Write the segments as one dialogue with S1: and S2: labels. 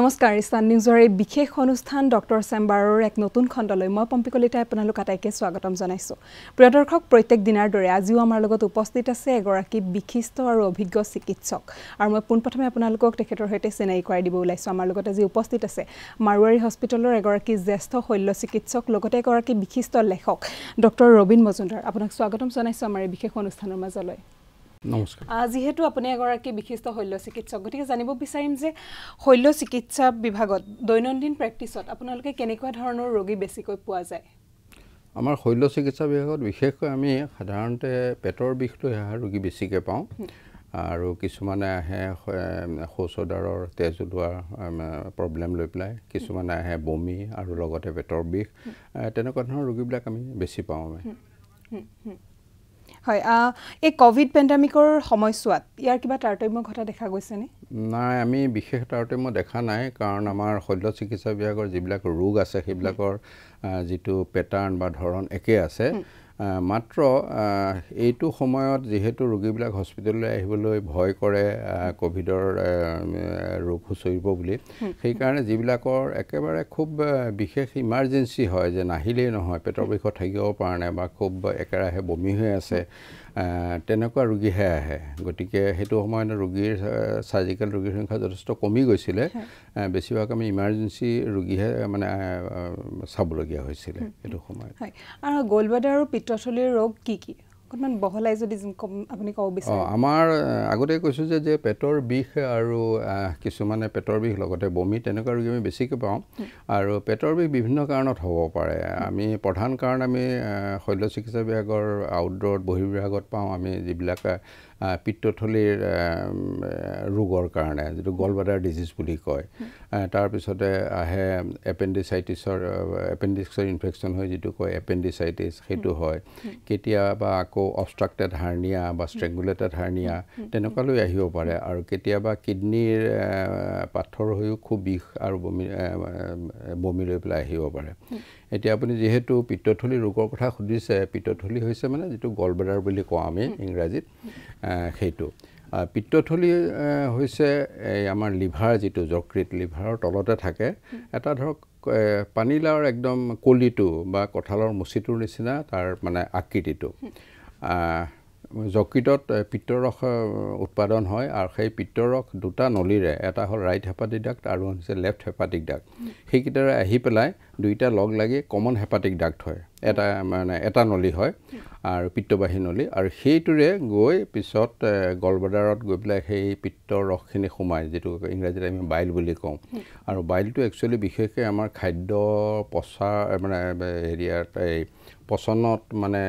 S1: নমস্কাৰ ইছান নিউজৰ এই বিশেষ অনুষ্ঠান ডক্টৰ চেম্বাৰৰ এক নতুন খণ্ডলৈ মই পম্পী কলিতাই আপোনালোক আটাইকে স্বাগতম জনাইছোঁ প্ৰিয় দৰ্শক প্ৰত্যেক দিনাৰ দৰে আজিও আমাৰ লগত উপস্থিত আছে এগৰাকী বিশিষ্ট আৰু অভিজ্ঞ চিকিৎসক আৰু মই পোনপ্ৰথমে আপোনালোকক তেখেতৰ সৈতে চিনাকি কৰাই দিব ওলাইছোঁ আমাৰ লগত আজি উপস্থিত আছে মাৰোৱাৰী হস্পিটেলৰ এগৰাকী জ্যেষ্ঠ শল্য চিকিৎসক লগতে এগৰাকী বিশিষ্ট লেখক ডক্টৰ ৰবীন মজুমদাৰ আপোনাক স্বাগতম জনাইছোঁ আমাৰ এই বিশেষ অনুষ্ঠানৰ মাজলৈ নমস্কাৰ যিহেতু আপুনি এগৰাকী বিশিষ্ট শল্য চিকিৎসক গতিকে জানিব বিচাৰিম যে শৈল্য চিকিৎসা বিভাগত দৈনন্দিন প্ৰেক্টিছত আপোনালোকে কেনেকুৱা ধৰণৰ ৰোগী বেছিকৈ পোৱা যায়
S2: আমাৰ শৈল্য চিকিৎসা বিভাগত বিশেষকৈ আমি সাধাৰণতে পেটৰ বিষটো সেয়া ৰোগী বেছিকৈ পাওঁ আৰু কিছুমানে আহে শৌচদাৰৰ তেজ ওলোৱা প্ৰব্লেম লৈ পেলাই কিছুমানে আহে বমি আৰু লগতে পেটৰ বিষ তেনেকুৱা ধৰণৰ ৰোগীবিলাক আমি বেছি পাওঁ আমি
S1: হয় এই ক'ভিড পেণ্ডামিকৰ সময়ছোৱাত ইয়াৰ কিবা তাৰতম্য ঘটা দেখা গৈছেনে
S2: নাই আমি বিশেষ তাৰতম্য দেখা নাই কাৰণ আমাৰ শল্য চিকিৎসা বিভাগৰ যিবিলাক ৰোগ আছে সেইবিলাকৰ যিটো পেটাৰ্ণ বা ধৰণ একেই আছে মাত্ৰ এইটো সময়ত যিহেতু ৰোগীবিলাক হস্পিটেললৈ আহিবলৈ ভয় কৰে ক'ভিডৰ ৰোগ হুঁচৰিব বুলি সেইকাৰণে যিবিলাকৰ একেবাৰে খুব বিশেষ ইমাৰ্জেঞ্চি হয় যে নাহিলেই নহয় পেটৰ বিষত থাকিব পাৰণে বা খুব একেৰাহে বমি হৈ আছে তেনেকুৱা ৰোগীহে আহে গতিকে সেইটো সময়ত ৰোগীৰ চাৰ্জিকেল ৰোগীৰ সংখ্যা যথেষ্ট কমি গৈছিলে বেছিভাগ আমি ইমাৰ্জেঞ্চি ৰোগীহে মানে চাবলগীয়া হৈছিলে সেইটো সময়ত
S1: হয় আৰু গলব্লাডাৰ আৰু পিত্ৰচলীৰ ৰোগ কি কি অকণমান বহলাই যদি আপুনি ক'ব বিচাৰে
S2: আমাৰ আগতে কৈছোঁ যে যে পেটৰ বিষ আৰু কিছুমানে পেটৰ বিষ লগতে বমি তেনেকুৱা ৰোগী আমি বেছিকৈ পাওঁ আৰু পেটৰ বিষ বিভিন্ন কাৰণত হ'ব পাৰে আমি প্ৰধান কাৰণ আমি শল্য চিকিৎসা বিভাগৰ আউটডোৰত বহিৰ্বিভাগত পাওঁ আমি যিবিলাক পিত্তথলীৰ ৰোগৰ কাৰণে যিটো গলবাডাৰ ডিজিজ বুলি কয় তাৰপিছতে আহে এপেণ্ডিচাইটিছৰ এপেণ্ডিক্সৰ ইনফেকশ্যন হয় যিটো কয় এপেণ্ডিচাইটিছ সেইটো হয় কেতিয়াবা আকৌ অবষ্ট্ৰাক্টেড হাৰ্নিয়া বা ষ্ট্ৰেংগুলেটেড হাৰ্নিয়া তেনেকুৱালৈ আহিব পাৰে আৰু কেতিয়াবা কিডনীৰ পাথৰ হৈও খুব বিষ আৰু বমি বমি লৈ পেলাই আহিব পাৰে এতিয়া আপুনি যিহেতু পিত্তথলী ৰোগৰ কথা সুধিছে পিত্তথলী হৈছে মানে যিটো গলব্লাডাৰ বুলি কওঁ আমি ইংৰাজীত সেইটো পিত্তথলী হৈছে এই আমাৰ লিভাৰ যিটো যকৃত লিভাৰৰ তলতে থাকে এটা ধৰক পানীলাওৰ একদম কলিটো বা কঁঠালৰ মুচিটোৰ নিচিনা তাৰ মানে আকৃতিটো যকৃতত পিতৰস উৎপাদন হয় আৰু সেই পিত্তৰস দুটা নলীৰে এটা হ'ল ৰাইট হেপাটিক ডাক্ট আৰু হৈছে লেফ্ট হেপাটিক ডাক্ট সেইকেইটাৰে আহি পেলাই দুইটা লগ লাগি কমন হেপাটিক ডাক্ট হয় এটা মানে এটা নলী হয় আৰু পিত্তবাহী নলী আৰু সেইটোৰে গৈ পিছত গলবাদাৰত গৈ পেলাই সেই ৰসখিনি সোমায় যিটো ইংৰাজীত আমি বাইল বুলি কওঁ আৰু বাইলটো একচুৱেলি বিশেষকৈ আমাৰ খাদ্য পচা মানে হেৰিয়াত এই পচনত মানে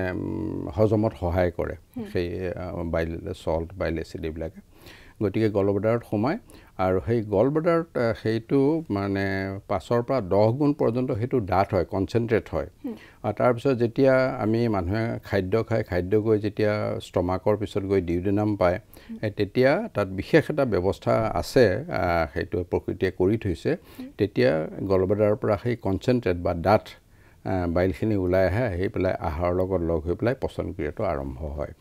S2: হজমত সহায় কৰে সেই বাইল চল্ট বাইল এচিড এইবিলাকে গতিকে গলব্ৰাডাৰত সোমায় আৰু সেই গলব্ৰাডাৰত সেইটো মানে পাঁচৰ পৰা দহ গুণ পৰ্যন্ত সেইটো ডাঠ হয় কনচেনট্ৰেট হয় আৰু তাৰপিছত যেতিয়া আমি মানুহে খাদ্য খায় খাদ্য গৈ যেতিয়া ষ্টমাকৰ পিছত গৈ ডিউডেনাম পায় তেতিয়া তাত বিশেষ এটা ব্যৱস্থা আছে সেইটো প্ৰকৃতিয়ে কৰি থৈছে তেতিয়া গলব্ৰাডাৰৰ পৰা সেই কনচেনট্ৰেট বা ডাঠ বাইলখিনি ওলাই আহে আহি পেলাই আহাৰৰ লগত লগ হৈ পেলাই পচন ক্ৰিয়াটো আৰম্ভ হয়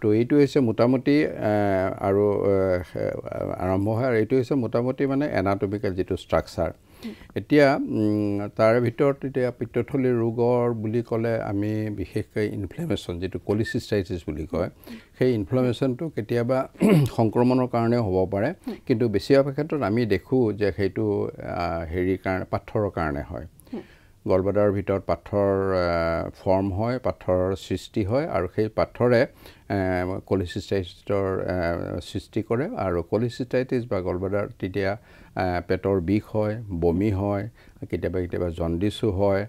S2: তো এইটো হৈছে মোটামুটি আৰু আৰম্ভ হয় আৰু এইটো হৈছে মোটামুটি মানে এনাটমিকেল যিটো ষ্ট্ৰাকচাৰ এতিয়া তাৰে ভিতৰত এতিয়া পিত্তথলীৰ ৰোগৰ বুলি ক'লে আমি বিশেষকৈ ইনফ্লেমেশ্যন যিটো কলিচিষ্টাইচিছ বুলি কয় সেই ইনফ্লেমেশ্যনটো কেতিয়াবা সংক্ৰমণৰ কাৰণেও হ'ব পাৰে কিন্তু বেছিভাগ ক্ষেত্ৰত আমি দেখোঁ যে সেইটো হেৰিৰ কাৰণে পাথৰৰ কাৰণে হয় গলবাদাৰ ভিতৰত পাথৰ ফৰ্ম হয় পাথৰৰ সৃষ্টি হয় আৰু সেই পাথৰে কলিচিষ্টাইটিছৰ সৃষ্টি কৰে আৰু কলিচিষ্টাইটিছ বা গলবাদাৰ তেতিয়া পেটৰ বিষ হয় বমি হয় কেতিয়াবা কেতিয়াবা জণ্ডিছো হয়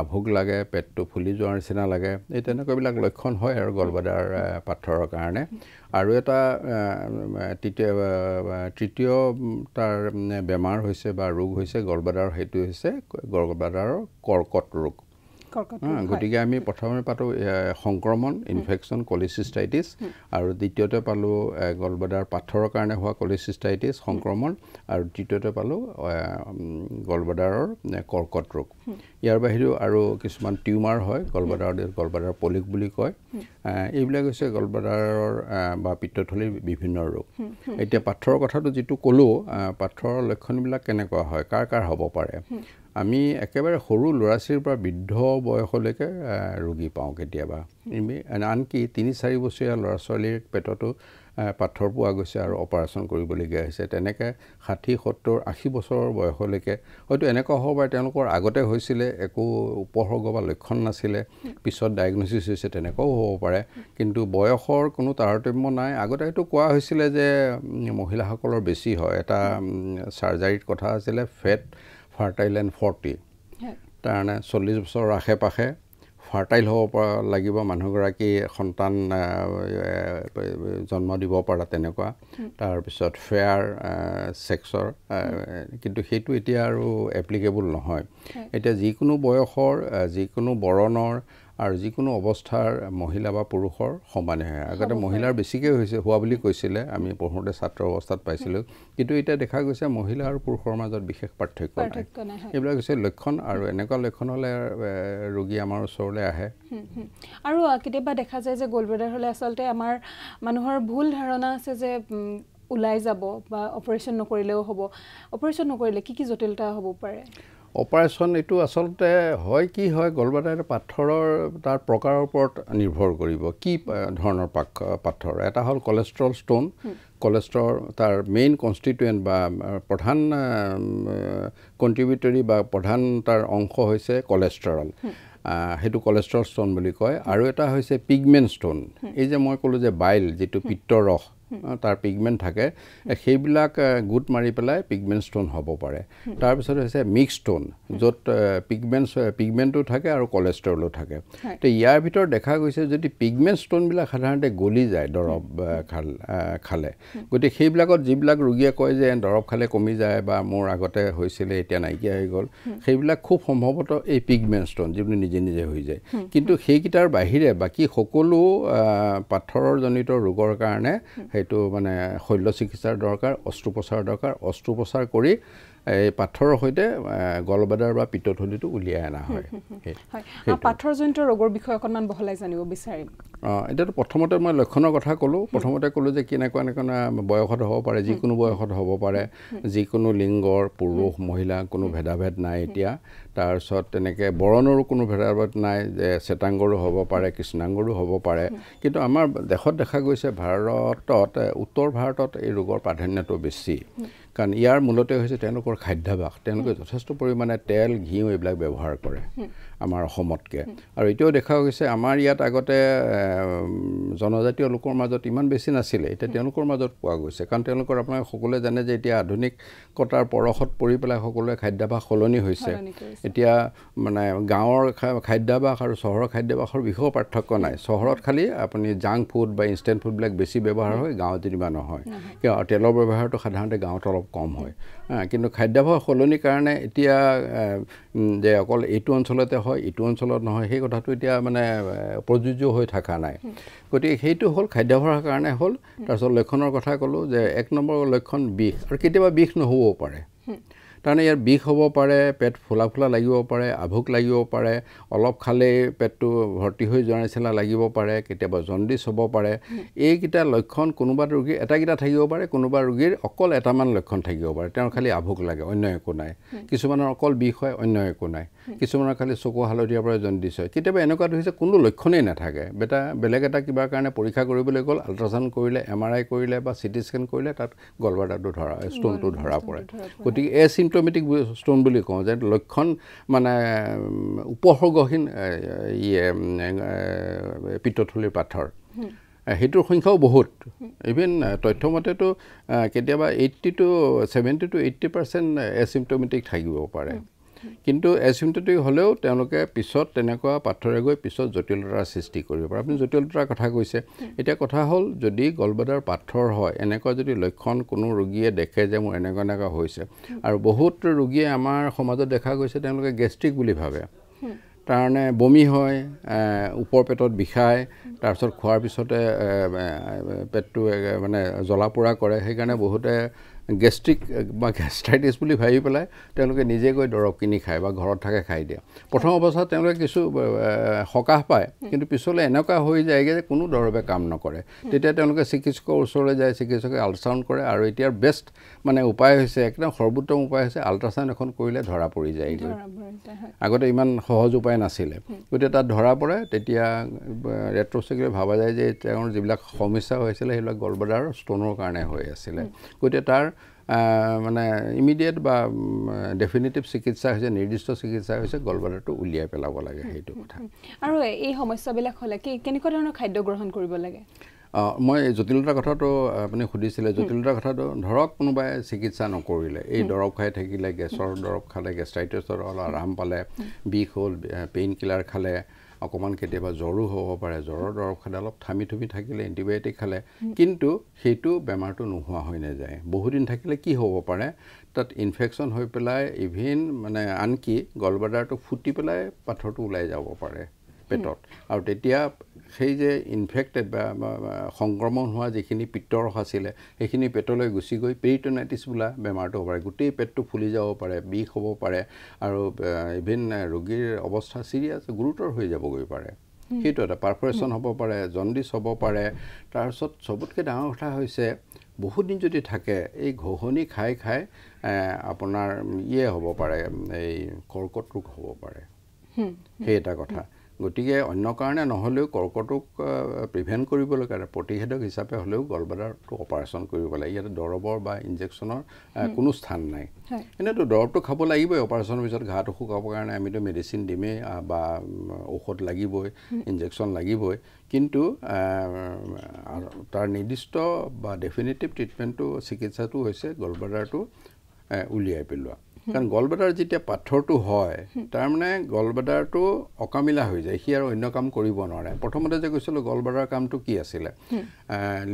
S2: আভোগ লাগে পেটটো ফুলি যোৱাৰ নিচিনা লাগে এই তেনেকুৱাবিলাক লক্ষণ হয় আৰু গলবাদাৰ পাথৰৰ কাৰণে আৰু এটা তৃতীয় তৃতীয় তাৰ বেমাৰ হৈছে বা ৰোগ হৈছে গলবাদাৰ সেইটো হৈছে গলবাদাৰৰ কৰ্কট ৰোগ গতিকে আমি প্ৰথমে পাতোঁ সংক্ৰমণ ইনফেকশ্যন কলিচিষ্টাইটিছ আৰু দ্বিতীয়তে পালোঁ গলবাদাৰ পাথৰৰ কাৰণে হোৱা কলিচিষ্টাইটিছ সংক্ৰমণ আৰু তৃতীয়তে পালোঁ গলবাদাৰৰ কৰ্কট ৰোগ ইয়াৰ বাহিৰেও আৰু কিছুমান টিউমাৰ হয় গলব্লাডাৰ গলবাদাৰ পলিক বুলি কয় এইবিলাক হৈছে গলবাদাৰৰ বা পিত্তথলীৰ বিভিন্ন ৰোগ এতিয়া পাথৰৰ কথাটো যিটো ক'লোঁ পাথৰৰ লক্ষণবিলাক কেনেকুৱা হয় কাৰ কাৰ হ'ব পাৰে আমি একেবাৰে সৰু ল'ৰা ছোৱালীৰ পৰা বৃদ্ধ বয়সলৈকে ৰোগী পাওঁ কেতিয়াবা আনকি তিনি চাৰিবছৰীয়া ল'ৰা ছোৱালীৰ পেটতো পাথৰ পোৱা গৈছে আৰু অপাৰেশ্যন কৰিবলগীয়া হৈছে তেনেকৈ ষাঠি সত্তৰ আশী বছৰৰ বয়সলৈকে হয়তো এনেকুৱা হ'ব পাৰে তেওঁলোকৰ আগতে হৈছিলে একো উপসৰ্গ বা লক্ষণ নাছিলে পিছত ডায়েগনচিছ হৈছে তেনেকুৱাও হ'ব পাৰে কিন্তু বয়সৰ কোনো তাৰতম্য নাই আগতে এইটো কোৱা হৈছিলে যে মহিলাসকলৰ বেছি হয় এটা চাৰ্জাৰীৰ কথা আছিলে ফেট ফাৰ্টাইল এণ্ড ফৰ্টি তাৰমানে চল্লিছ বছৰৰ আশে পাশে ফাৰ্টাইল হ'ব পৰা লাগিব মানুহগৰাকী সন্তান জন্ম দিব পৰা তেনেকুৱা তাৰপিছত ফেয়াৰ ছেক্সৰ কিন্তু সেইটো এতিয়া আৰু এপ্লিকেবল নহয় এতিয়া যিকোনো বয়সৰ যিকোনো বৰণৰ আৰু যিকোনো অৱস্থাৰ মহিলা বা পুৰুষৰ সমানে হয় আগতে মহিলাৰ বেছিকৈ হৈছে হোৱা বুলি কৈছিলে আমি পঢ়োঁতে ছাত্ৰ অৱস্থাত পাইছিলোঁ কিন্তু এতিয়া দেখা গৈছে মহিলা আৰু পুৰুষৰ মাজত বিশেষ পাৰ্থক্য নাই এইবিলাক হৈছে লক্ষণ আৰু এনেকুৱা লক্ষণ হ'লে ৰোগী আমাৰ ওচৰলৈ আহে
S1: আৰু কেতিয়াবা দেখা যায় যে ব্ৰেডাৰ হ'লে আচলতে আমাৰ মানুহৰ ভুল ধাৰণা আছে যে ওলাই যাব বা অপাৰেশ্যন নকৰিলেও হ'ব অপাৰেশ্যন নকৰিলে কি কি জটিলতা হ'ব পাৰে
S2: অপাৰেশ্যন এইটো আচলতে হয় কি হয় গলব্লাডাৰ পাথৰৰ তাৰ প্ৰকাৰৰ ওপৰত নিৰ্ভৰ কৰিব কি ধৰণৰ পাক পাথৰ এটা হ'ল কলেষ্ট্ৰল ষ্ট'ন কলেষ্ট্ৰল তাৰ মেইন কনষ্টিটুৱেণ্ট বা প্ৰধান কণ্ট্ৰিবিউটৰী বা প্ৰধান তাৰ অংশ হৈছে কলেষ্ট্ৰল সেইটো কলেষ্ট্ৰল ষ্ট'ন বুলি কয় আৰু এটা হৈছে পিগমেণ্ট ষ্ট'ন এই যে মই ক'লোঁ যে বাইল যিটো পিত্তৰস তাৰ পিগমেণ্ট থাকে সেইবিলাক গোট মাৰি পেলাই পিগমেণ্ট ষ্টোন হ'ব পাৰে তাৰপিছত হৈছে মিক্স ষ্টোন য'ত পিগমেণ্ট পিগমেণ্টো থাকে আৰু কলেষ্ট্ৰলো থাকে তো ইয়াৰ ভিতৰত দেখা গৈছে যদি পিগমেণ্ট ষ্টোনবিলাক সাধাৰণতে গলি যায় দৰৱ খালে গতিকে সেইবিলাকত যিবিলাক ৰোগীয়ে কয় যে দৰৱ খালে কমি যায় বা মোৰ আগতে হৈছিলে এতিয়া নাইকিয়া হৈ গ'ল সেইবিলাক খুব সম্ভৱতঃ এই পিগমেণ্ট ষ্টোন যিবিলাক নিজে নিজে হৈ যায় কিন্তু সেইকেইটাৰ বাহিৰে বাকী সকলো পাথৰৰ ৰোগৰ কাৰণে এইটো মানে শল্য চিকিৎসাৰ দৰকাৰ অস্ত্ৰোপচাৰ দৰকাৰ অস্ত্ৰোপচাৰ কৰি এই পাথৰৰ সৈতে গলবাদাৰ বা পিত্তথলীটো উলিয়াই অনা হয়
S1: পাথৰজনিত ৰোগৰ বিষয়ে অকণমান বহলাই জানিব বিচাৰিম
S2: অঁ এতিয়াতো প্ৰথমতে মই লক্ষণৰ কথা ক'লোঁ প্ৰথমতে ক'লোঁ যে কেনেকুৱা এনেকুৱা বয়সত হ'ব পাৰে যিকোনো বয়সত হ'ব পাৰে যিকোনো লিংগৰ পুৰুষ মহিলা কোনো ভেদাভেদ নাই এতিয়া তাৰপিছত তেনেকৈ বৰণৰো কোনো ভেদাভেদ নাই যে শ্বেতাংগৰো হ'ব পাৰে কৃষ্ণাংগৰো হ'ব পাৰে কিন্তু আমাৰ দেশত দেখা গৈছে ভাৰতত উত্তৰ ভাৰতত এই ৰোগৰ প্ৰাধান্যটো বেছি কাৰণ ইয়াৰ মূলতে হৈছে তেওঁলোকৰ খাদ্যাভাস তেওঁলোকে যথেষ্ট পৰিমাণে তেল ঘিউ এইবিলাক ব্যৱহাৰ কৰে আমাৰ অসমতকৈ আৰু এতিয়াও দেখা গৈছে আমাৰ ইয়াত আগতে জনজাতীয় লোকৰ মাজত ইমান বেছি নাছিলে এতিয়া তেওঁলোকৰ মাজত পোৱা গৈছে কাৰণ তেওঁলোকৰ আপোনাৰ সকলোৱে জানে যে এতিয়া আধুনিকতাৰ পৰশত পৰি পেলাই সকলোৱে খাদ্যাভাস সলনি হৈছে এতিয়া মানে গাঁৱৰ খাদ্যাভাস আৰু চহৰৰ খাদ্যাভাসৰ বিষয়েও পাৰ্থক্য নাই চহৰত খালি আপুনি জাংক ফুড বা ইনষ্টেণ্ট ফুডবিলাক বেছি ব্যৱহাৰ হয় গাঁৱত যেনিবা নহয় কিয় তেলৰ ব্যৱহাৰটো সাধাৰণতে গাঁৱত অলপ কম হয় কিন্তু খাদ্যাভাস সলনিৰ কাৰণে এতিয়া যে অকল এইটো অঞ্চলতে হয় ইটো অঞ্চলত নহয় সেই কথাটো এতিয়া মানে প্ৰযোজ্য হৈ থকা নাই গতিকে সেইটো হ'ল খাদ্যাভাসৰ কাৰণে হ'ল তাৰপিছত লক্ষণৰ কথা ক'লোঁ যে এক নম্বৰ লক্ষণ বিষ আৰু কেতিয়াবা বিষ নহ'বও পাৰে তাৰমানে ইয়াৰ বিষ হ'ব পাৰে পেট ফুলা ফুলা লাগিব পাৰে আভোক লাগিব পাৰে অলপ খালেই পেটটো ভৰ্তি হৈ যোৱাৰ নিচিনা লাগিব পাৰে কেতিয়াবা জণ্ডিচ হ'ব পাৰে এইকেইটা লক্ষণ কোনোবা ৰোগীৰ এটাকেইটা থাকিব পাৰে কোনোবা ৰোগীৰ অকল এটামান লক্ষণ থাকিব পাৰে তেওঁৰ খালী আভোক লাগে অন্য একো নাই কিছুমানৰ অকল বিষ হয় অন্য একো নাই কিছুমানৰ খালী চকু হালধীয়াৰ পৰা জণ্ডিচ হয় কেতিয়াবা এনেকুৱাটো হৈছে কোনো লক্ষণেই নাথাকে বেটা বেলেগ এটা কিবা কাৰণে পৰীক্ষা কৰিবলৈ গ'ল আল্ট্ৰাচাউণ্ড কৰিলে এম আৰ আই কৰিলে বা চি টি স্কেন কৰিলে তাত গলবাৰ্ডাৰটো ধৰা ষ্টোনটো ধৰা পৰে গতিকে এ চিম সিম্পটমেটিক ষ্ট'ন বুলি কওঁ যে লক্ষণ মানে উপসৰ্গহীন পিত্তথলীৰ পাথৰ সেইটোৰ সংখ্যাও বহুত ইভেন তথ্যমতেতো কেতিয়াবা eighty two seventy two eighty percent asymptomatic থাকিব পাৰে কিন্তু এছিমটেটিক হ'লেও তেওঁলোকে পিছত তেনেকুৱা পাথৰে গৈ পিছত জটিলতাৰ সৃষ্টি কৰিব পাৰে আপুনি জটিলতাৰ কথা কৈছে এতিয়া কথা হ'ল যদি গলবাদাৰ পাথৰ হয় এনেকুৱা যদি লক্ষণ কোনো ৰোগীয়ে দেখে যে মোৰ এনেকুৱা এনেকুৱা হৈছে আৰু বহুত ৰোগীয়ে আমাৰ সমাজত দেখা গৈছে তেওঁলোকে গেষ্ট্ৰিক বুলি ভাবে তাৰণে বমি হয় ওপৰ পেটত বিষায় তাৰপিছত খোৱাৰ পিছতে পেটটো মানে জ্বলা পোৰা কৰে সেইকাৰণে বহুতে গেষ্ট্ৰিক বা গেষ্ট্ৰাইটিছ বুলি ভাবি পেলাই তেওঁলোকে নিজে গৈ দৰৱ কিনি খায় বা ঘৰত থাকে খাই দিয়ে প্ৰথম অৱস্থাত তেওঁলোকে কিছু সকাহ পায় কিন্তু পিছলৈ এনেকুৱা হৈ যায়গৈ যে কোনো দৰৱে কাম নকৰে তেতিয়া তেওঁলোকে চিকিৎসকৰ ওচৰলৈ যায় চিকিৎসকে আলট্ৰাচাউণ্ড কৰে আৰু এতিয়াৰ বেষ্ট মানে উপায় হৈছে একদম সৰ্বোত্তম উপায় হৈছে আলট্ৰাচাউণ্ড এখন কৰিলে ধৰা পৰি যায়গৈ আগতে ইমান সহজ উপায় নাছিলে গতিকে তাত ধৰা পৰে তেতিয়া ৰেট্ৰচিকেলি ভবা যায় যে তেওঁৰ যিবিলাক সমস্যা হৈছিলে সেইবিলাক গলবদাৰ ষ্ট'নৰ কাৰণে হৈ আছিলে গতিকে তাৰ মানে ইমিডিয়েট বা ডেফিনেটিভ চিকিৎসা হৈছে নিৰ্দিষ্ট চিকিৎসা হৈছে গলবাদাৰটো উলিয়াই পেলাব লাগে সেইটো
S1: কথা আৰু এই সমস্যাবিলাক হ'লে কি কেনেকুৱা ধৰণৰ খাদ্য গ্ৰহণ কৰিব লাগে
S2: মই জটিলতাৰ কথাটো আপুনি সুধিছিলে জটিলতাৰ কথাটো ধৰক কোনোবাই চিকিৎসা নকৰিলে এই দৰৱ খাই থাকিলে গেছৰ দৰৱ খালে গেষ্ট্ৰাইটিছৰ অলপ আৰাম পালে বিষ হ'ল পেইন কিলাৰ খালে অকণমান কেতিয়াবা জ্বৰো হ'ব পাৰে জ্বৰৰ দৰৱ অলপ থামি থুমি থাকিলে এণ্টিবায়'টিক খালে কিন্তু সেইটো বেমাৰটো নোহোৱা হৈ নাযায় বহুদিন থাকিলে কি হ'ব পাৰে তাত ইনফেকশ্যন হৈ পেলাই ইভিন মানে আনকি গলবাদাৰটো ফুটি পেলাই পাথৰটো ওলাই যাব পাৰে পেটত আৰু তেতিয়া সেই যে ইনফেক্টেড বা সংক্ৰমণ হোৱা যিখিনি পিতৰস আছিলে সেইখিনি পেটলৈ গুচি গৈ পেৰিটনাইটিছ বোলা বেমাৰটো হ'ব পাৰে গোটেই পেটটো ফুলি যাব পাৰে বিষ হ'ব পাৰে আৰু ইভিন ৰোগীৰ অৱস্থা চিৰিয়াছ গুৰুতৰ হৈ যাবগৈ পাৰে সেইটো এটা পাৰফৰেশ্যন হ'ব পাৰে জণ্ডিছ হ'ব পাৰে তাৰপিছত চবতকৈ ডাঙৰ কথা হৈছে বহুদিন যদি থাকে এই ঘহনি খাই খাই আপোনাৰ ইয়ে হ'ব পাৰে এই কৰ্কট ৰোগ হ'ব পাৰে সেই এটা কথা গতিকে অন্য কাৰণে নহ'লেও কৰ্কটোক প্ৰিভেণ্ট কৰিবলৈ কাৰণে প্ৰতিষেধক হিচাপে হ'লেও গলবাদাৰটো অপাৰেশ্যন কৰিব লাগে ইয়াতে দৰৱৰ বা ইনজেকশ্যনৰ কোনো স্থান নাই এনেতো দৰৱটো খাব লাগিবই অপাৰেশ্যনৰ পিছত ঘাত শুকাবৰ কাৰণে আমিতো মেডিচিন দিমেই বা ঔষধ লাগিবই ইনজেকশ্যন লাগিবই কিন্তু তাৰ নিৰ্দিষ্ট বা ডেফিনেটিভ ট্ৰিটমেণ্টটো চিকিৎসাটো হৈছে গলবাদাৰটো উলিয়াই পেলোৱা কাৰণ গলবাদাৰ যেতিয়া পাথৰটো হয় তাৰমানে গলবাদাৰটো অকামিলা হৈ যায় সি আৰু অন্য কাম কৰিব নোৱাৰে প্ৰথমতে যে কৈছিলোঁ গলবাদাৰ কামটো কি আছিলে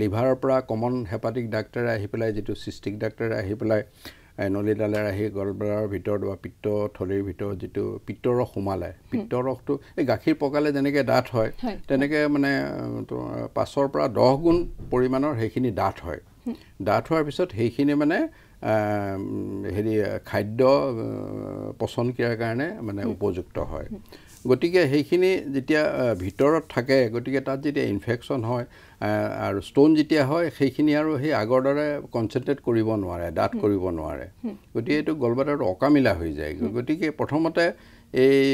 S2: লিভাৰৰ পৰা কমন হেপাটিক ডাক্তৰে আহি পেলাই যিটো চিষ্টিক ডাক্তৰে আহি পেলাই নলীডালে আহি গলবেডাৰৰ ভিতৰত বা পিত্তথলীৰ ভিতৰত যিটো পিত্তৰস সোমালে পিত্তৰসটো এই গাখীৰ পকালে যেনেকৈ ডাঠ হয় তেনেকৈ মানে পাঁচৰ পৰা দহ গুণ পৰিমাণৰ সেইখিনি ডাঠ হয় ডাঠ হোৱাৰ পিছত সেইখিনি মানে হেৰি খাদ্য পচন ক্ৰিয়াৰ কাৰণে মানে উপযুক্ত হয় গতিকে সেইখিনি যেতিয়া ভিতৰত থাকে গতিকে তাত যেতিয়া ইনফেকশ্যন হয় আৰু ষ্ট'ন যেতিয়া হয় সেইখিনি আৰু সেই আগৰ দৰে কনচেনট্ৰেট কৰিব নোৱাৰে ডাঠ কৰিব নোৱাৰে গতিকে এইটো গলবাদাৰটো অকামিলা হৈ যায়গৈ গতিকে প্ৰথমতে এই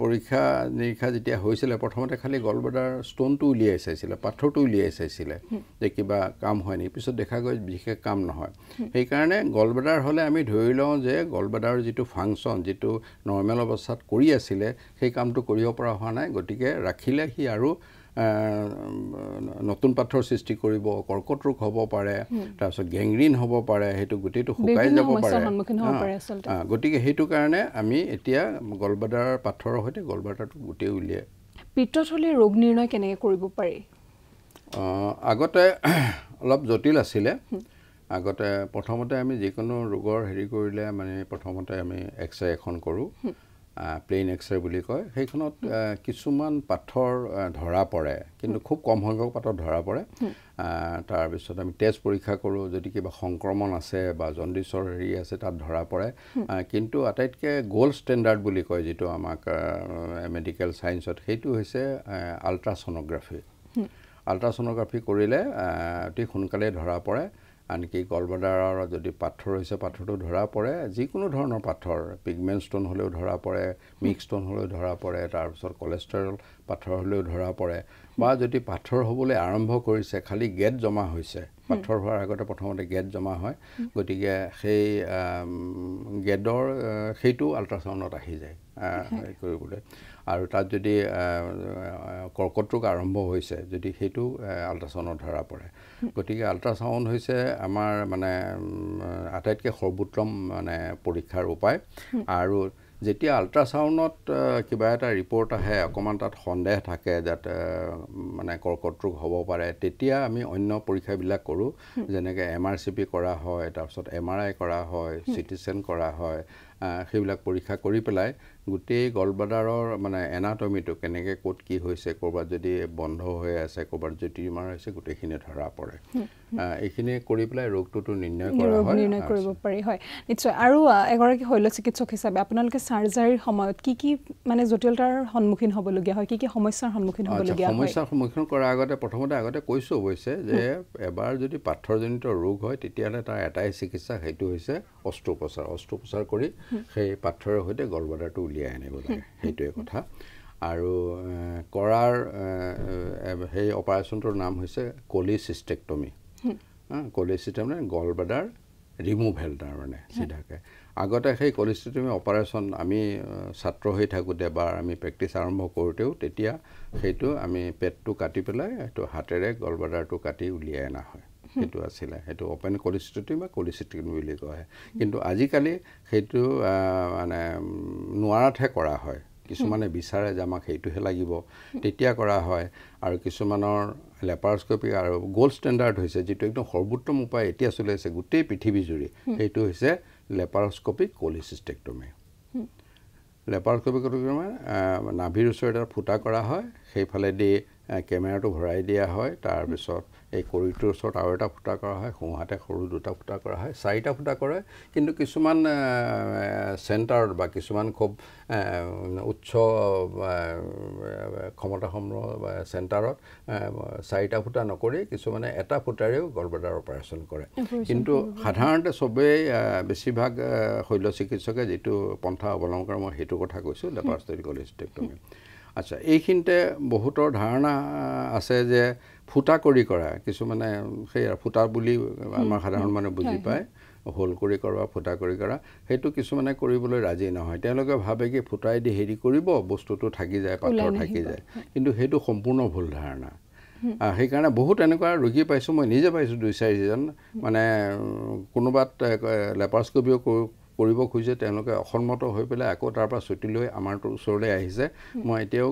S2: পৰীক্ষা নিৰীক্ষা যেতিয়া হৈছিলে প্ৰথমতে খালী গলব্ৰাডাৰ ষ্টোনটো উলিয়াই চাইছিলে পাথৰটো উলিয়াই চাইছিলে যে কিবা কাম হয় নেকি পিছত দেখা গৈ বিশেষ কাম নহয় সেইকাৰণে গলব্ৰাডাৰ হ'লে আমি ধৰি লওঁ যে গলব্ৰাডাৰৰ যিটো ফাংচন যিটো নৰ্মেল অৱস্থাত কৰি আছিলে সেই কামটো কৰিব পৰা হোৱা নাই গতিকে ৰাখিলে সি আৰু নতুন পাথৰ সৃষ্টি কৰিব কৰ্কট ৰোগ হ'ব পাৰে তাৰপিছত গেংগ্ৰিন হ'ব পাৰে সেইটো গোটেইটো শুকাই যাব পাৰে গতিকে সেইটো কাৰণে আমি এতিয়া গলবাদাৰ পাথৰৰ সৈতে গলবাদাৰটো গোটেই উলিয়াই
S1: পিত্তথলী ৰোগ নিৰ্ণয় কেনেকৈ কৰিব পাৰি
S2: আগতে অলপ জটিল আছিলে আগতে প্ৰথমতে আমি যিকোনো ৰোগৰ হেৰি কৰিলে মানে প্ৰথমতে আমি এক্স ৰে এখন কৰোঁ প্লেইন এক্স ৰে বুলি কয় সেইখনত কিছুমান পাথৰ ধৰা পৰে কিন্তু খুব কম সংখ্যক পাথৰ ধৰা পৰে তাৰপিছত আমি তেজ পৰীক্ষা কৰোঁ যদি কিবা সংক্ৰমণ আছে বা জণ্ডিছৰ হেৰি আছে তাত ধৰা পৰে কিন্তু আটাইতকৈ গ'ল্ড ষ্টেণ্ডাৰ্ড বুলি কয় যিটো আমাক মেডিকেল ছায়েন্সত সেইটো হৈছে আল্ট্ৰাছ'ন'গ্ৰাফী আল্ট্ৰাছ'ন'গ্ৰাফী কৰিলে অতি সোনকালেই ধৰা পৰে আনকি গলবদাৰৰ যদি পাথৰ হৈছে পাথৰটো ধৰা পৰে যিকোনো ধৰণৰ পাথৰ পিগমেণ্ট ষ্টোন হ'লেও ধৰা পৰে মিক্স ষ্টোন হ'লেও ধৰা পৰে তাৰপিছত কলেষ্ট্ৰল পাথৰ হ'লেও ধৰা পৰে বা যদি পাথৰ হ'বলৈ আৰম্ভ কৰিছে খালী গেট জমা হৈছে পাথৰ হোৱাৰ আগতে প্ৰথমতে গেট জমা হয় গতিকে সেই গেটৰ সেইটো আল্ট্ৰাচাউণ্ডত আহি যায় হেৰি কৰিবলৈ আৰু তাত যদি কৰ্কট ৰোগ আৰম্ভ হৈছে যদি সেইটো আল্ট্ৰাচাউণ্ডত ধৰা পৰে গতিকে আল্ট্ৰাচাউণ্ড হৈছে আমাৰ মানে আটাইতকৈ সৰ্বোত্তম মানে পৰীক্ষাৰ উপায় আৰু যেতিয়া আল্ট্ৰাচাউণ্ডত কিবা এটা ৰিপৰ্ট আহে অকণমান তাত সন্দেহ থাকে যাত মানে কৰ্কট ৰোগ হ'ব পাৰে তেতিয়া আমি অন্য পৰীক্ষাবিলাক কৰোঁ যেনেকৈ এম আৰ চি পি কৰা হয় তাৰপিছত এম আৰ আই কৰা হয় চি টি স্কেন কৰা হয় সেইবিলাক পৰীক্ষা কৰি পেলাই গোটেই গলবাদাৰৰ মানে এনাটমিটো কেনেকৈ ক'ত কি হৈছে ক'ৰবাত যদি বন্ধ হৈ আছে ক'ৰবাত যদি মাৰ হৈছে গোটেইখিনি ধৰা পৰে এইখিনি কৰি পেলাই ৰোগটোতো নিৰ্ণয় কৰিব
S1: পাৰি হয় নিশ্চয় আৰু এগৰাকী শৈল্য চিকিৎসক হিচাপে আপোনালোকে চাৰ্জাৰীৰ সময়ত কি কি মানে জটিলতাৰ সন্মুখীন হ'বলগীয়া হয় কি কি সমস্যাৰ সন্মুখীন হ'বলগীয়া হয় সমস্যাৰ
S2: সন্মুখীন কৰাৰ আগতে প্ৰথমতে আগতে কৈছোঁ অৱশ্যে যে এবাৰ যদি পাথৰজনিত ৰোগ হয় তেতিয়াহ'লে তাৰ এটাই চিকিৎসা সেইটো হৈছে অস্ত্ৰোপচাৰ অস্ত্ৰোপচাৰ কৰি সেই পাথৰৰ সৈতে গলবাদাৰটো উলিয়াই উলিয়াই আনিব লাগে সেইটোৱে কথা আৰু কৰাৰ সেই অপাৰেশ্যনটোৰ নাম হৈছে কলিচিষ্টেক্টমি কলিচিষ্টেম মানে গলব্ৰাডাৰ ৰিমুভেল তাৰমানে চিধাকৈ আগতে সেই কলিচিষ্টেমি অপাৰেশ্যন আমি ছাত্ৰ হৈ থাকোঁতে বা আমি প্ৰেক্টিচ আৰম্ভ কৰোঁতেও তেতিয়া সেইটো আমি পেটটো কাটি পেলাই সেইটো হাতেৰে গলবাদাৰটো কাটি উলিয়াই অনা হয় সেইটো আছিলে সেইটো অপেন কলিচিটি বা কলিচিটিন বুলি কয় কিন্তু আজিকালি সেইটো মানে নোৱাৰাতহে কৰা হয় কিছুমানে বিচাৰে যে আমাক সেইটোহে লাগিব তেতিয়া কৰা হয় আৰু কিছুমানৰ লেপাৰস্কপিক আৰু গ'ল্ড ষ্টেণ্ডাৰ্ড হৈছে যিটো একদম সৰ্বোত্তম উপায় এতিয়া চলি আছে গোটেই পৃথিৱীজুৰি সেইটো হৈছে লেপাৰস্কপিক কলিচিষ্টেক্টমি লেপাৰস্কপিক নাভিৰ ওচৰত এটা ফুটা কৰা হয় সেইফালেদি কেমেৰাটো ভৰাই দিয়া হয় তাৰপিছত এই কৰিডৰৰ ওচৰত আৰু এটা ফুটা কৰা হয় সোঁহাতে সৰু দুটা ফুটা কৰা হয় চাৰিটা ফুটা কৰে কিন্তু কিছুমান চেণ্টাৰত বা কিছুমান খুব উচ্চ ক্ষমতাসম্ভ চেণ্টাৰত চাৰিটা ফুটা নকৰি কিছুমানে এটা ফুটাৰেও গলবাৰ অপাৰেশ্যন কৰে
S3: কিন্তু সাধাৰণতে
S2: চবেই বেছিভাগ শৈল্য চিকিৎসকে যিটো পন্থা অৱলম্বন কৰে মই সেইটো কথা কৈছোঁ লেপাৰ্ষ্টেৰিকলিষ্টেক্টমি আচ্ছা এইখিনিতে বহুতৰ ধাৰণা আছে যে ফুটা কৰি কৰা কিছুমানে সেই আৰু ফুটা বুলি আমাৰ সাধাৰণ মানুহে বুজি পায় হ'ল কৰি কৰা ফুটা কৰি কৰা সেইটো কিছুমানে কৰিবলৈ ৰাজি নহয় তেওঁলোকে ভাবে কি ফুটাই দি হেৰি কৰিব বস্তুটো থাকি যায় পাথৰ থাকি যায় কিন্তু সেইটো সম্পূৰ্ণ ভুল ধাৰণা সেইকাৰণে বহুত এনেকুৱা ৰোগী পাইছোঁ মই নিজে পাইছোঁ দুই চাৰিজন মানে কোনোবাত লেপাৰস্কপিও কৰোঁ কৰিব খুজিছে তেওঁলোকে অসন্মত হৈ পেলাই আকৌ তাৰ পৰা ছুটি লৈ আমাৰ ওচৰলৈ আহিছে মই এতিয়াও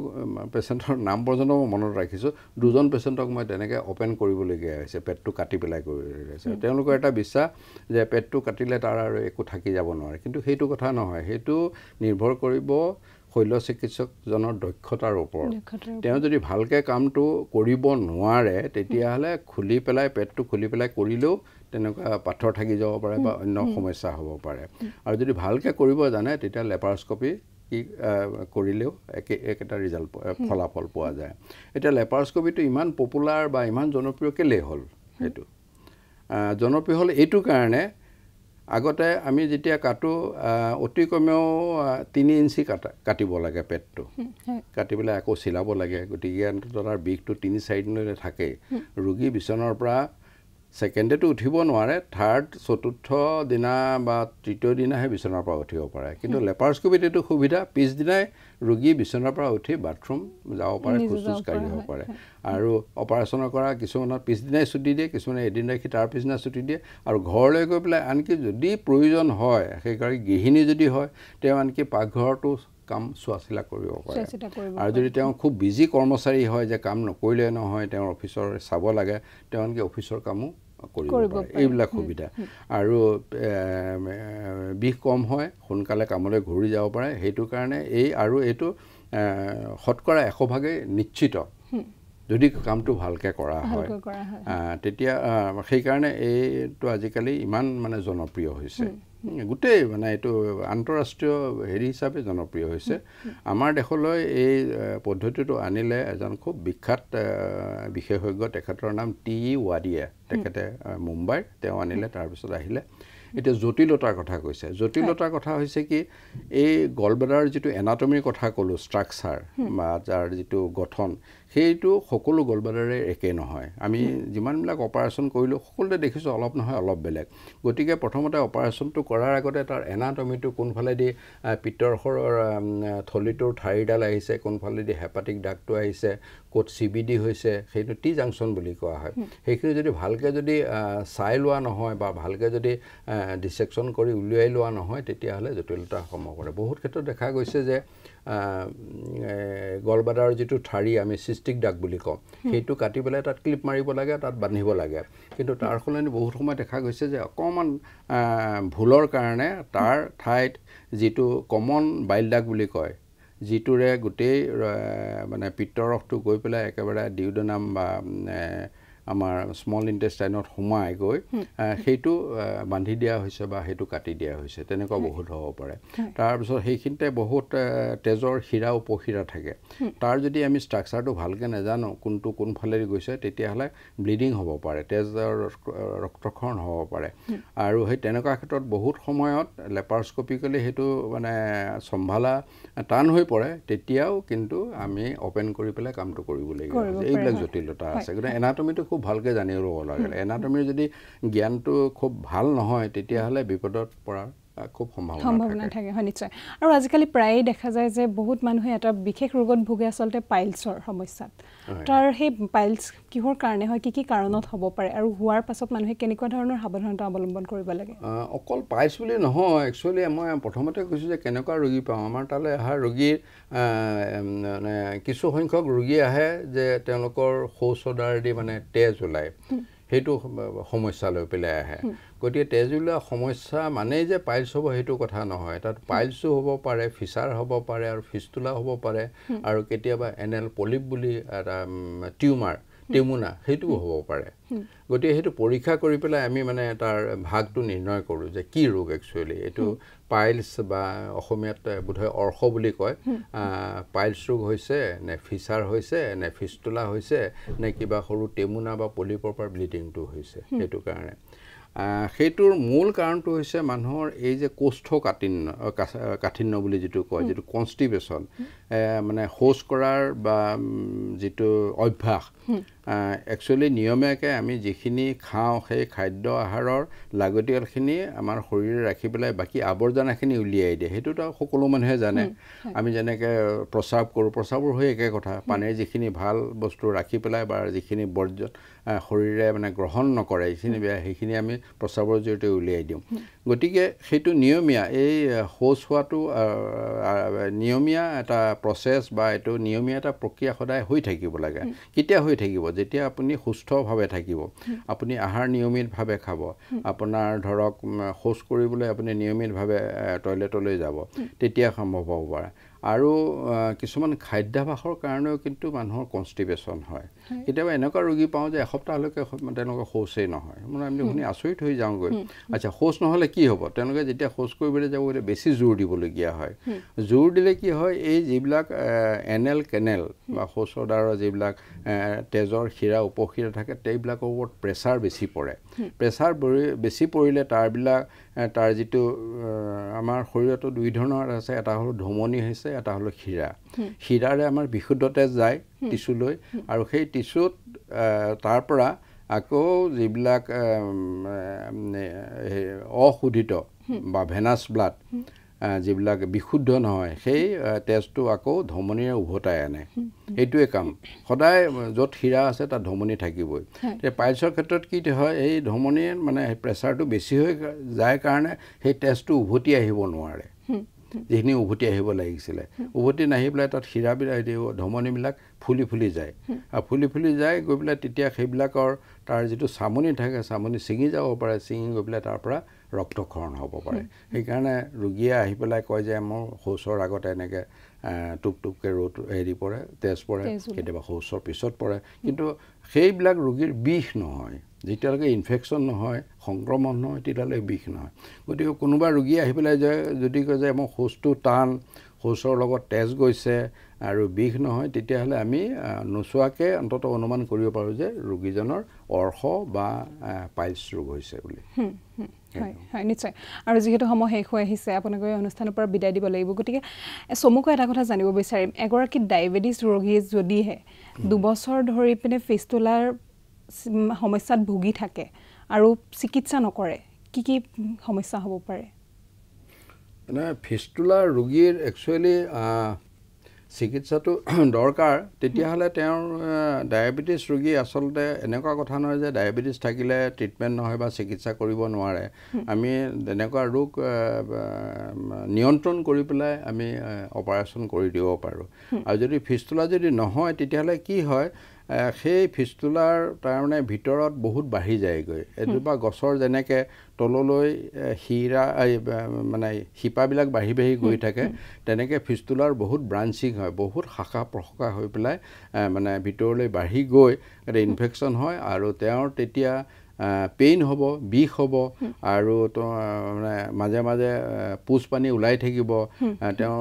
S2: পেচেণ্টৰ নাম পৰ্যন্ত মই মনত ৰাখিছোঁ দুজন পেচেণ্টক মই তেনেকৈ অপেন কৰিবলগীয়া হৈছে পেটটো কাটি পেলাই কৰিছে তেওঁলোকৰ এটা বিশ্বাস যে পেটটো কাটিলে তাৰ আৰু একো থাকি যাব নোৱাৰে কিন্তু সেইটো কথা নহয় সেইটো নিৰ্ভৰ কৰিব শল্য চিকিৎসকজনৰ দক্ষতাৰ ওপৰত তেওঁ যদি ভালকৈ কামটো কৰিব নোৱাৰে তেতিয়াহ'লে খুলি পেলাই পেটটো খুলি পেলাই কৰিলেও তেনেকুৱা পাথৰ থাকি যাব পাৰে বা অন্য সমস্যা হ'ব পাৰে আৰু যদি ভালকৈ কৰিব জানে তেতিয়া লেপাৰস্কপি কি কৰিলেও একে একেটা ৰিজাল্ট ফলাফল পোৱা যায় এতিয়া লেপাৰস্কপিটো ইমান পপুলাৰ বা ইমান জনপ্ৰিয় কেলেই হ'ল সেইটো জনপ্ৰিয় হ'ল এইটো কাৰণে আগতে আমি যেতিয়া কাটো অতি কমেও তিনি ইঞ্চি কাটা কাটিব লাগে পেটটো কাটি পেলাই আকৌ চিলাব লাগে গতিকে তলাৰ বিষটো তিনি চাৰিদিনলৈ থাকেই ৰোগী বিচনাৰ পৰা ছেকেণ্ডেতো উঠিব নোৱাৰে থাৰ্ড চতুৰ্থ দিনা বা তৃতীয় দিনাহে বিচনাৰ পৰা উঠিব পাৰে কিন্তু লেপাৰস্কোপিত এইটো সুবিধা পিছদিনাই ৰোগী বিচনাৰ পৰা উঠি বাথৰুম যাব পাৰে খোজ চোজ কাঢ়ি যাব পাৰে আৰু অপাৰেশ্যনৰ কৰা কিছুমানক পিছদিনাই ছুটি দিয়ে কিছুমানে এদিন ৰাখি তাৰ পিছদিনা ছুটি দিয়ে আৰু ঘৰলৈ গৈ পেলাই আনকি যদি প্ৰয়োজন হয় সেইগৰাকী গৃহিণী যদি হয় তেওঁ আনকি পাকঘৰতো কাম চোৱা চিলা কৰিব পাৰে আৰু যদি তেওঁ খুব বিজি কৰ্মচাৰী হয় যে কাম নকৰিলে নহয় তেওঁৰ অফিচৰ চাব লাগে তেওঁ আনকি অফিচৰ কামো কৰিব পাৰে এইবিলাক সুবিধা আৰু বিষ কম হয় সোনকালে কামলৈ ঘূৰি যাব পাৰে সেইটো কাৰণে এই আৰু এইটো শতকৰা এশভাগেই নিশ্চিত যদি কামটো ভালকৈ কৰা হয় তেতিয়া সেইকাৰণে এইটো আজিকালি ইমান মানে জনপ্ৰিয় হৈছে গোটেই মানে এইটো আন্তঃৰাষ্ট্ৰীয় হেৰি হিচাপে জনপ্ৰিয় হৈছে আমাৰ দেশলৈ এই পদ্ধতিটো আনিলে এজন খুব বিখ্যাত বিশেষজ্ঞ তেখেতৰ নাম টি ই ৱাদিয়া তেখেতে মুম্বাইৰ তেওঁ আনিলে তাৰপিছত আহিলে এতিয়া জটিলতাৰ কথা কৈছে জটিলতাৰ কথা হৈছে কি এই গলবেডাৰ যিটো এনাটমিৰ কথা ক'লোঁ ষ্ট্ৰাকচাৰ বা যাৰ যিটো গঠন সেইটো সকলো গলবাদাৰে একে নহয় আমি যিমানবিলাক অপাৰেশ্যন কৰিলোঁ সকলোতে দেখিছোঁ অলপ নহয় অলপ বেলেগ গতিকে প্ৰথমতে অপাৰেশ্যনটো কৰাৰ আগতে তাৰ এনাটমিটো কোনফালেদি পিতৰ্শৰ থলীটোৰ ঠাৰিডাল আহিছে কোনফালেদি হেপাটিক ডাগটো আহিছে ক'ত চি বি ডি হৈছে সেইটো টি জাংচন বুলি কোৱা হয় সেইখিনি যদি ভালকৈ যদি চাই লোৱা নহয় বা ভালকৈ যদি ডিচেকশ্যন কৰি উলিয়াই লোৱা নহয় তেতিয়াহ'লে জটিলতা সম্ভৱ কৰে বহুত ক্ষেত্ৰত দেখা গৈছে যে গলবাদাৰ যিটো ঠাৰি আমি চিষ্টিক ডাক বুলি কওঁ সেইটো কাটি পেলাই তাত ক্লিপ মাৰিব লাগে তাত বান্ধিব লাগে কিন্তু তাৰ সলনি বহুত সময় দেখা গৈছে যে অকণমান ভুলৰ কাৰণে তাৰ ঠাইত যিটো কমন বাইল ডাক বুলি কয় যিটোৰে গোটেই মানে পিত্তৰসটো গৈ পেলাই একেবাৰে ডিউডনাম বা আমাৰ স্মল ইণ্টেষ্টাইনত সোমাই গৈ সেইটো বান্ধি দিয়া হৈছে বা সেইটো কাটি দিয়া হৈছে তেনেকুৱা বহুত হ'ব পাৰে তাৰপিছত সেইখিনিতে বহুত তেজৰ শিৰা উপশিৰা থাকে তাৰ যদি আমি ষ্ট্ৰাকচাৰটো ভালকৈ নাজানো কোনটো কোনফালেদি গৈছে তেতিয়াহ'লে ব্লিডিং হ'ব পাৰে তেজৰ ৰক্তক্ষৰণ হ'ব পাৰে আৰু সেই তেনেকুৱা ক্ষেত্ৰত বহুত সময়ত লেপাৰস্কপিকেলি সেইটো মানে চম্ভালা টান হৈ পৰে তেতিয়াও কিন্তু আমি অপেন কৰি পেলাই কামটো কৰিব লাগিব এইবিলাক জটিলতা আছে গতিকে এনাটমিটো খুব ভালকৈ জানি ল'ব লাগে এনাটমিৰ যদি জ্ঞানটো খুব ভাল নহয় তেতিয়াহ'লে বিপদত পৰাৰ খুব সম্ভাৱ
S1: নাথাকে হয় নিশ্চয় আৰু আজিকালি প্ৰায়ে দেখা যায় যে বহুত মানুহে এটা বিশেষ ৰোগত ভোগে আচলতে পাইলছৰ সমস্যাত তাৰ সেই পাইলছ কিহৰ কাৰণে হয় কি কি কাৰণত হ'ব পাৰে আৰু হোৱাৰ পাছত মানুহে কেনেকুৱা ধৰণৰ সাৱধানতা অৱলম্বন কৰিব লাগে
S2: অকল পাইলছ বুলি নহয় একচুৱেলি মই প্ৰথমতে কৈছোঁ যে কেনেকুৱা ৰোগী পাওঁ আমাৰ তালৈ অহা ৰোগীৰ মানে কিছু সংখ্যক ৰোগী আহে যে তেওঁলোকৰ শৌচদাৰ দি মানে তেজ ওলায় সেইটো সমস্যালৈ পেলাই আহে গতিকে তেজ ওলোৱা সমস্যা মানেই যে পাইলছ হ'ব সেইটো কথা নহয় তাত পাইলছো হ'ব পাৰে ফিচাৰ হ'ব পাৰে আৰু ফিষ্টুলা হ'ব পাৰে আৰু কেতিয়াবা এনেল পলিপ বুলি এটা টিউমাৰ টেমুনা সেইটোও হ'ব পাৰে গতিকে সেইটো পৰীক্ষা কৰি পেলাই আমি মানে তাৰ ভাগটো নিৰ্ণয় কৰোঁ যে কি ৰোগ একচুৱেলি এইটো পাইলছ বা অসমীয়াত বোধহয় অৰ্শ বুলি কয় পাইলছ ৰোগ হৈছে নে ফিচাৰ হৈছে নে ফিষ্টোলা হৈছে নে কিবা সৰু টেমুনা বা পলিপৰ পৰা ব্লিডিংটো হৈছে সেইটো কাৰণে সেইটোৰ মূল কাৰণটো হৈছে মানুহৰ এই যে কৌষ্ঠকাঠিন্য কাঠিন্য বুলি যিটো কয় যিটো কনষ্টিপেশ্যন মানে শৌচ কৰাৰ বা যিটো অভ্যাস একচুৱেলি নিয়মীয়াকৈ আমি যিখিনি খাওঁ সেই খাদ্য আহাৰৰ লাগতিয়ালখিনি আমাৰ শৰীৰে ৰাখি পেলাই বাকী আৱৰ্জনাখিনি উলিয়াই দিয়ে সেইটোতো সকলো মানুহে জানে আমি যেনেকৈ প্ৰস্ৰাৱ কৰোঁ প্ৰস্ৰাৱৰ হৈ একে কথা পানীৰ যিখিনি ভাল বস্তু ৰাখি পেলাই বা যিখিনি বৰ্জন শৰীৰে মানে গ্ৰহণ নকৰে যিখিনি বেয়া সেইখিনি আমি প্ৰস্ৰাৱৰ জৰিয়তে উলিয়াই দিওঁ গতিকে সেইটো নিয়মীয়া এই শৌচ হোৱাটো নিয়মীয়া এটা প্ৰচেছ বা এইটো নিয়মীয়া এটা প্ৰক্ৰিয়া সদায় হৈ থাকিব লাগে কেতিয়া হৈ থাকিব যেতিয়া আপুনি সুস্থভাৱে থাকিব আপুনি আহাৰ নিয়মিতভাৱে খাব আপোনাৰ ধৰক শৌচ কৰিবলৈ আপুনি নিয়মিতভাৱে টয়লেটলৈ যাব তেতিয়া সম্ভৱ হ'ব পাৰে আৰু কিছুমান খাদ্যাভাসৰ কাৰণেও কিন্তু মানুহৰ কনষ্টিপেশ্যন হয় কেতিয়াবা এনেকুৱা ৰোগী পাওঁ যে এসপ্তাহলৈকে তেওঁলোকে শৌচেই নহয় মানে আমি শুনি আচৰিত হৈ যাওঁগৈ আচ্ছা শৌচ নহ'লে কি হ'ব তেওঁলোকে যেতিয়া শৌচ কৰিবলৈ যাব গতিকে বেছি জোৰ দিবলগীয়া হয় জোৰ দিলে কি হয় এই যিবিলাক এনেল কেনেল বা শৌচৰ দ্বাৰা যিবিলাক তেজৰ শিৰা উপশিৰা থাকে সেইবিলাকৰ ওপৰত প্ৰেছাৰ বেছি পৰে প্ৰেছাৰ বেছি পৰিলে তাৰবিলাক তাৰ যিটো আমাৰ শৰীৰতো দুই ধৰণৰ আছে এটা হ'ল ধুমনি হৈছে এটা হ'ল ক্ষীৰা শিৰাৰে আমাৰ বিশুদ্ধতে যায় টিচুলৈ আৰু সেই টিচুত তাৰ পৰা আকৌ যিবিলাক অশোধিত বা ভেনাছ ব্লাড যিবিলাক বিশুদ্ধ নহয় সেই তেজটো আকৌ ধমনীৰে উভতাই আনে সেইটোৱে কাম সদায় য'ত হীৰা আছে তাত ধমনী থাকিবই এতিয়া পাইলছৰ ক্ষেত্ৰত কি হয় এই ধমনিৰ মানে প্ৰেছাৰটো বেছি হৈ যায় কাৰণে সেই তেজটো উভতি আহিব নোৱাৰে যিখিনি উভতি আহিব লাগিছিলে উভতি নাহি পেলাই তাত হীৰাবিলাক ধমনিবিলাক ফুলি ফুলি যায় আৰু ফুলি ফুলি যায় গৈ পেলাই তেতিয়া সেইবিলাকৰ তাৰ যিটো চামনি থাকে চামনি ছিঙি যাব পাৰে ছিঙি গৈ পেলাই তাৰ পৰা ৰক্তক্ষৰণ হ'ব পাৰে সেইকাৰণে ৰোগীয়ে আহি পেলাই কয় যে মোৰ শৌচৰ আগতে এনেকৈ টুকটুককৈ ৰ'দ হেৰি পৰে তেজ পৰে কেতিয়াবা শৌচৰ পিছত পৰে কিন্তু সেইবিলাক ৰোগীৰ বিষ নহয় যেতিয়ালৈকে ইনফেকশ্যন নহয় সংক্ৰমণ নহয় তেতিয়ালৈকে বিষ নহয় গতিকে কোনোবা ৰোগী আহি পেলাই যে যদি কয় যে মোৰ শৌচটো টান শৌচৰ লগত তেজ গৈছে আৰু বিষ নহয় তেতিয়াহ'লে আমি নোচোৱাকৈ অন্ততঃ অনুমান কৰিব পাৰোঁ যে ৰোগীজনৰ অৰ্শ বা পাইলছ ৰোগ হৈছে বুলি
S1: হয় হয় নিশ্চয় আৰু যিহেতু সময় শেষ হৈ আহিছে আপোনালোকে অনুষ্ঠানৰ পৰা বিদায় দিব লাগিব গতিকে চমুকৈ এটা কথা জানিব বিচাৰিম এগৰাকী ডায়েবেটিছ ৰোগীয়ে যদিহে দুবছৰ ধৰি পিনে ফিষ্টোলাৰ সমস্যাত ভুগি থাকে আৰু চিকিৎসা নকৰে কি কি সমস্যা হ'ব পাৰে
S2: মানে ফিষ্টোলাৰ ৰোগীৰ একচুৱেলি চিকিৎসাটো দৰকাৰ তেতিয়াহ'লে তেওঁৰ ডায়েবেটিছ ৰোগী আচলতে এনেকুৱা কথা নহয় যে ডায়েবেটিছ থাকিলে ট্ৰিটমেণ্ট নহয় বা চিকিৎসা কৰিব নোৱাৰে আমি তেনেকুৱা ৰোগ নিয়ন্ত্ৰণ কৰি পেলাই আমি অপাৰেশ্যন কৰি দিব পাৰোঁ আৰু যদি ফিষ্টোলা যদি নহয় তেতিয়াহ'লে কি হয় সেই ফিষ্টুলাৰ তাৰমানে ভিতৰত বহুত বাঢ়ি যায়গৈ এজোপা গছৰ যেনেকৈ তললৈ শিৰা মানে শিপাবিলাক বাঢ়ি বাঢ়ি গৈ থাকে তেনেকৈ ফিষ্টুলাৰ বহুত ব্ৰাঞ্চিং হয় বহুত শাখা প্ৰশাখা হৈ পেলাই মানে ভিতৰলৈ বাঢ়ি গৈ এটা ইনফেকশ্যন হয় আৰু তেওঁৰ তেতিয়া পেইন হ'ব বিষ হ'ব আৰু মানে মাজে মাজে পোচ পানী ওলাই থাকিব তেওঁ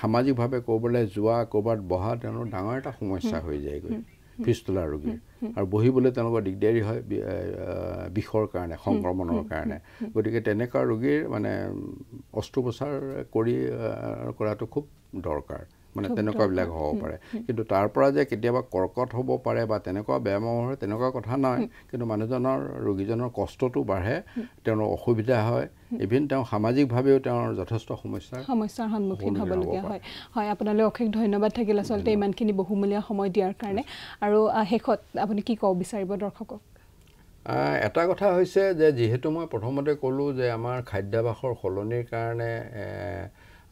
S2: সামাজিকভাৱে ক'ৰবালৈ যোৱা ক'ৰবাত বহা তেওঁৰ ডাঙৰ এটা সমস্যা হৈ যায়গৈ ফিষ্টোলা ৰোগী আৰু বহিবলৈ তেওঁলোকৰ দিগদাৰী হয় বিষৰ কাৰণে সংক্ৰমণৰ কাৰণে গতিকে তেনেকুৱা ৰোগীৰ মানে অস্ত্ৰোপচাৰ কৰি কৰাটো খুব দৰকাৰ মানে তেনেকুৱাবিলাক হ'ব পাৰে কিন্তু তাৰ পৰা যে কেতিয়াবা কৰ্কট হ'ব পাৰে বা তেনেকুৱা বেয়া হয় তেনেকুৱা কথা নাই কিন্তু মানুহজনৰ ৰোগীজনৰ কষ্টটো বাঢ়ে তেওঁৰ অসুবিধা হয় ইভিন তেওঁ সামাজিকভাৱেও তেওঁৰ যথেষ্ট সমস্যা
S1: সমস্যাৰ সন্মুখীন হ'বলগীয়া হয় হয় আপোনালৈ অশেষ ধন্যবাদ থাকিল আচলতে ইমানখিনি বহুমূলীয়া সময় দিয়াৰ কাৰণে আৰু শেষত আপুনি কি ক'ব বিচাৰিব দৰ্শকক
S2: এটা কথা হৈছে যে যিহেতু মই প্ৰথমতে ক'লোঁ যে আমাৰ খাদ্যাভাসৰ সলনিৰ কাৰণে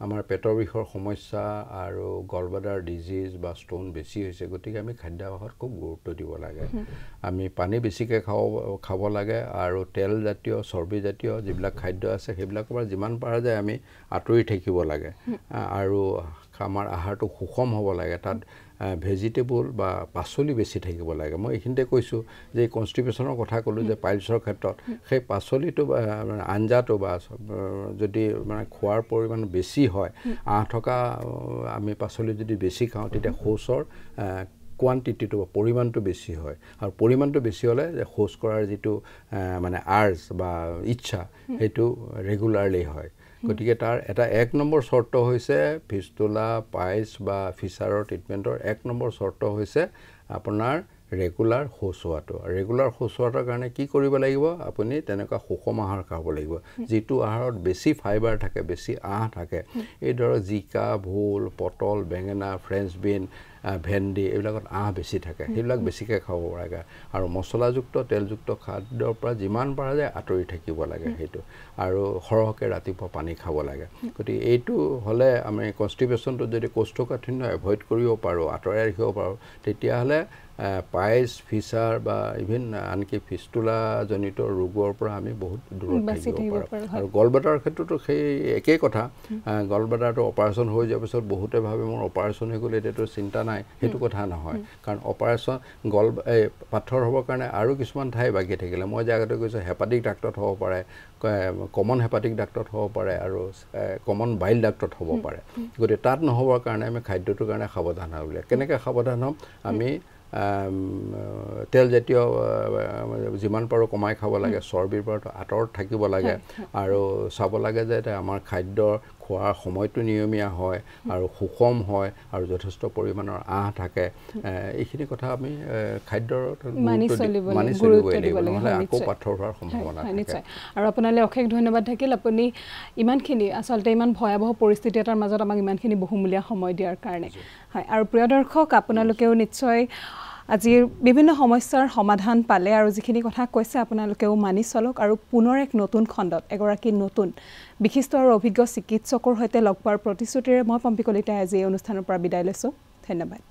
S2: আমাৰ পেটৰ বিষৰ সমস্যা আৰু গলবাদাৰ ডিজিজ বা ষ্ট'ন বেছি হৈছে গতিকে আমি খাদ্যাভাসত খুব গুৰুত্ব দিব লাগে আমি পানী বেছিকৈ খাব খাব লাগে আৰু তেলজাতীয় চৰ্বিজাতীয় যিবিলাক খাদ্য আছে সেইবিলাকৰ পৰা যিমান পৰা যায় আমি আঁতৰি থাকিব লাগে আৰু আমাৰ আহাৰটো সুষম হ'ব লাগে তাত ভেজিটেবল বা পাচলি বেছি থাকিব লাগে মই এইখিনিতে কৈছোঁ যে কনষ্টিপেশ্যনৰ কথা ক'লোঁ যে পাইলছৰ ক্ষেত্ৰত সেই পাচলিটো মানে আঞ্জাটো বা যদি মানে খোৱাৰ পৰিমাণ বেছি হয় আঁহ থকা আমি পাচলি যদি বেছি খাওঁ তেতিয়া শৌচৰ কোৱান্টিটিটো বা পৰিমাণটো বেছি হয় আৰু পৰিমাণটো বেছি হ'লে যে শৌচ কৰাৰ যিটো মানে আৰ্জ বা ইচ্ছা সেইটো ৰেগুলাৰলি হয় গতিকে তাৰ এটা এক নম্বৰ চৰ্ত হৈছে ফিষ্টোলা পাইচ বা ফিচাৰৰ ট্ৰিটমেণ্টৰ এক নম্বৰ চৰ্ত হৈছে আপোনাৰ ৰেগুলাৰ শৌচোৱাটো ৰেগুলাৰ শৌচোৱাটোৰ কাৰণে কি কৰিব লাগিব আপুনি তেনেকুৱা সুষম আহাৰ খাব লাগিব যিটো আহাৰত বেছি ফাইবাৰ থাকে বেছি আঁহ থাকে এই ধৰক জিকা ভোল পটল বেঙেনা ফ্ৰেঞ্চ বিন ভেন্দি এইবিলাকত আঁহ বেছি থাকে সেইবিলাক বেছিকৈ খাব পৰাকৈ আৰু মচলাযুক্ত তেলযুক্ত খাদ্যৰ পৰা যিমান পাৰা যায় আঁতৰি থাকিব লাগে সেইটো আৰু সৰহকৈ ৰাতিপুৱা পানী খাব লাগে গতিকে এইটো হ'লে আমি কনষ্টিপেশ্যনটো যদি কৌষ্ঠকাঠিন্য এভইড কৰিব পাৰোঁ আঁতৰাই ৰাখিব পাৰোঁ তেতিয়াহ'লে পাইছ ফিচাৰ বা ইভিন আনকি ফিষ্টুলাজনিত ৰোগৰ পৰা আমি বহুত দূৰত থাকিব পাৰোঁ আৰু গলবেটাৰ ক্ষেত্ৰতো সেই একেই কথা গলবেটাৰটো অপাৰেশ্যন হৈ যোৱাৰ পিছত বহুতে ভাবে মোৰ অপাৰেশ্যন হৈ গ'লে এতিয়াতো চিন্তা নাই সেইটো কথা নহয় কাৰণ অপাৰেশ্যন গল এই পাথৰ হ'বৰ কাৰণে আৰু কিছুমান ঠাই বাকী থাকিলে মই যে আগতে কৈছোঁ হেপাটিক ডাক্তৰত হ'ব পাৰে কমন হেপাটিক ডাক্তৰত হ'ব পাৰে আৰু কমন বাইল ডাক্তৰত হ'ব পাৰে গতিকে তাত নহ'বৰ কাৰণে আমি খাদ্যটোৰ কাৰণে সাৱধান হ'ব লাগে কেনেকৈ সাৱধান হ'ম আমি তেলজাতীয় যিমান পাৰোঁ কমাই খাব লাগে চৰ্বিৰ পৰা আঁতৰত থাকিব লাগে আৰু চাব লাগে যে আমাৰ খাদ্যৰ খোৱাৰ সময়টো নিয়মীয়া হয় আৰু সুষম হয় আৰু যথেষ্ট পৰিমাণৰ আহ থাকে এইখিনি কথা আমি খাদ্যৰ
S1: আৰু আপোনালৈ অশেষ ধন্যবাদ থাকিল আপুনি ইমানখিনি আচলতে ইমান ভয়াৱহ পৰিস্থিতি এটাৰ মাজত আমাক ইমানখিনি বহুমূলীয়া সময় দিয়াৰ কাৰণে হয় আৰু প্ৰিয় দৰ্শক আপোনালোকেও নিশ্চয় আজিৰ বিভিন্ন সমস্যাৰ সমাধান পালে আৰু যিখিনি কথা কৈছে আপোনালোকেও মানি চলক আৰু পুনৰ এক নতুন খণ্ডত এগৰাকী নতুন বিশিষ্ট আৰু অভিজ্ঞ চিকিৎসকৰ সৈতে লগ পোৱাৰ প্ৰতিশ্ৰুতিৰে মই পম্পী কলিতাই আজি এই অনুষ্ঠানৰ পৰা বিদায় লৈছোঁ ধন্যবাদ